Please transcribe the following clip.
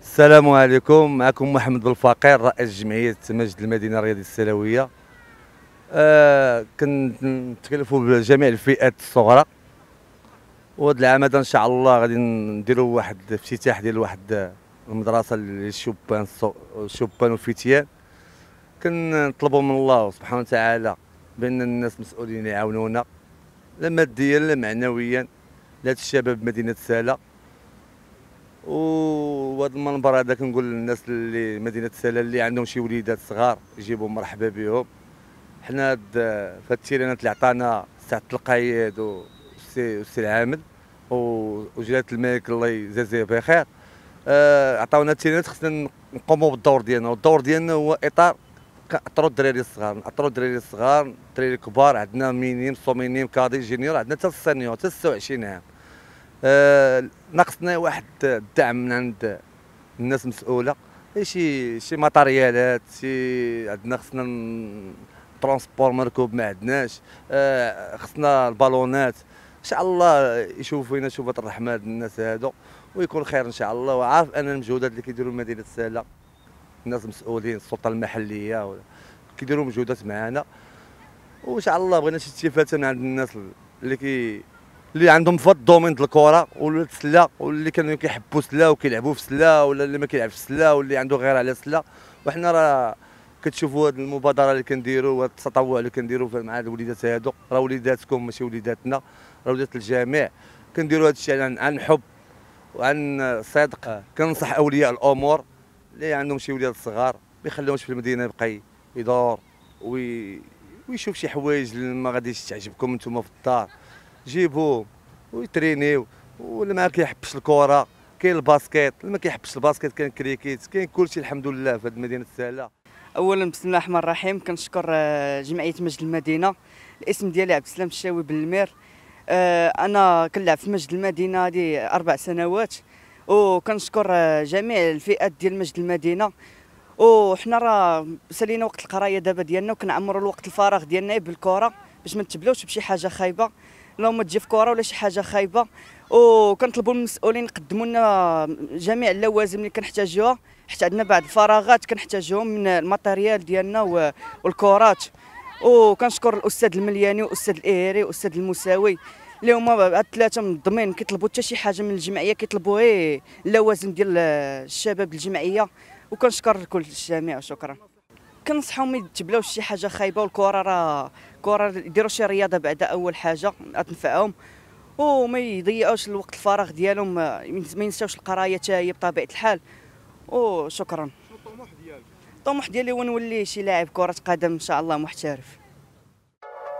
السلام عليكم معكم محمد بالفقير رئيس جمعيه مجد المدينه الرياضيه السلويه آه كنتكلفوا بجميع الفئات الصغرى وهاد العام هذا ان شاء الله غادي نديروا واحد افتتاح ديال واحد المدرسه للشبان الشبان والفتيان كنطلبوا من الله سبحانه وتعالى بان الناس مسؤولين يعاونونا لا ماديا لا معنويا لهاد الشباب مدينه سالا وهذا المنبر هذا كنقول للناس اللي مدينه سالا اللي عندهم شي وليدات صغار يجيبهم مرحبا بهم حنا فهاد التيرانات اللي عطانا سعد القايد والسي العامل وجلاله الملك الله يجازيه بخير آه، عطاونا التيرانات خصنا نقوموا بالدور ديالنا والدور ديالنا هو اطار كنأطروا الدراري الصغار نأطروا الدراري الصغار الدراري الكبار عندنا مينيم سومينيم كادي جينيور عندنا حتى السينيور حتى 26 عام آه ناقصنا واحد الدعم من عند الناس المسؤوله شي شي ماتريالات شي عندنا خصنا ترونسبور مركوب ما عندناش آه خصنا البالونات ان شاء الله يشوفوا فينا شوفه الرحمه الناس هادو ويكون خير ان شاء الله وعارف ان المجهودات اللي كيديروا مدينه ساله الناس المسؤولين السلطه المحليه كيديروا مجهودات معنا وان شاء الله بغينا شي التفاته من عند الناس اللي كي اللي عندهم في الدومين ديال الكره ولا السله واللي كانوا كيحبوا السله وكيلعبوا في السله ولا اللي ما كيلعبش في السله واللي عنده غير على السله وحنا راه كتشوفوا هذه المبادره اللي كنديروا وهذا التطوع اللي كنديروا مع الوليدات هادو راه وليداتكم ماشي وليداتنا راه وليدات الجميع كنديروا هذا الشيء عن حب وعن صدق كنصح اولياء الامور اللي عندهم شي ولاد صغار ما يخليهمش في المدينه يبقى يدور وي ويشوف شي حوايج اللي ما غاديش تعجبكم انتم في الدار جيبوه ويترينيو واللي ما كيحبش الكره كاين الباسكيت اللي ما كيحبش الباسكيت كاين كريكيت كاين كلشي الحمد لله في هذه المدينه السهله اولا بسم الله الرحمن الرحيم كنشكر آه، جمعيه مجد المدينه الاسم ديالي عبد السلام الشاوي بن المير آه، انا كنلعب في مجد المدينه هذه اربع سنوات وكنشكر جميع الفئات ديال مجد المدينه وحنا راه سالينا وقت القرايه دابا ديالنا وكنعمروا الوقت الفراغ ديالنا بالكره باش ما نتبلوش بشي حاجه خايبه ما تجي في كره ولا شي حاجه خايبه وكنطلبوا من المسؤولين يقدموا لنا جميع اللوازم اللي كنحتاجوها حتى عندنا بعض الفراغات كنحتاجوهم من الماتيريال ديالنا والكرات وكنشكر الاستاذ الملياني والاستاذ الاهيري والاستاذ المساوي اللي هما هاد من منظمين كيطلبوا حتى شي حاجه من الجمعيه كيطلبوا غير إيه اللوازم ديال الشباب الجمعيه وكنشكر الكل الجميع شكرا كنصحهم ما يتبلاوش شي حاجه خايبه والكره راه الكره يديروا شي رياضه بعدا اول حاجه تنفعهم وما يضيعوش الوقت الفراغ ديالهم ما ينساوش القرايه حتى هي بطبيعه الحال وشكرا الطموح ديالك الطموح ديالي هو نولي شي لاعب كره قدم ان شاء الله محترف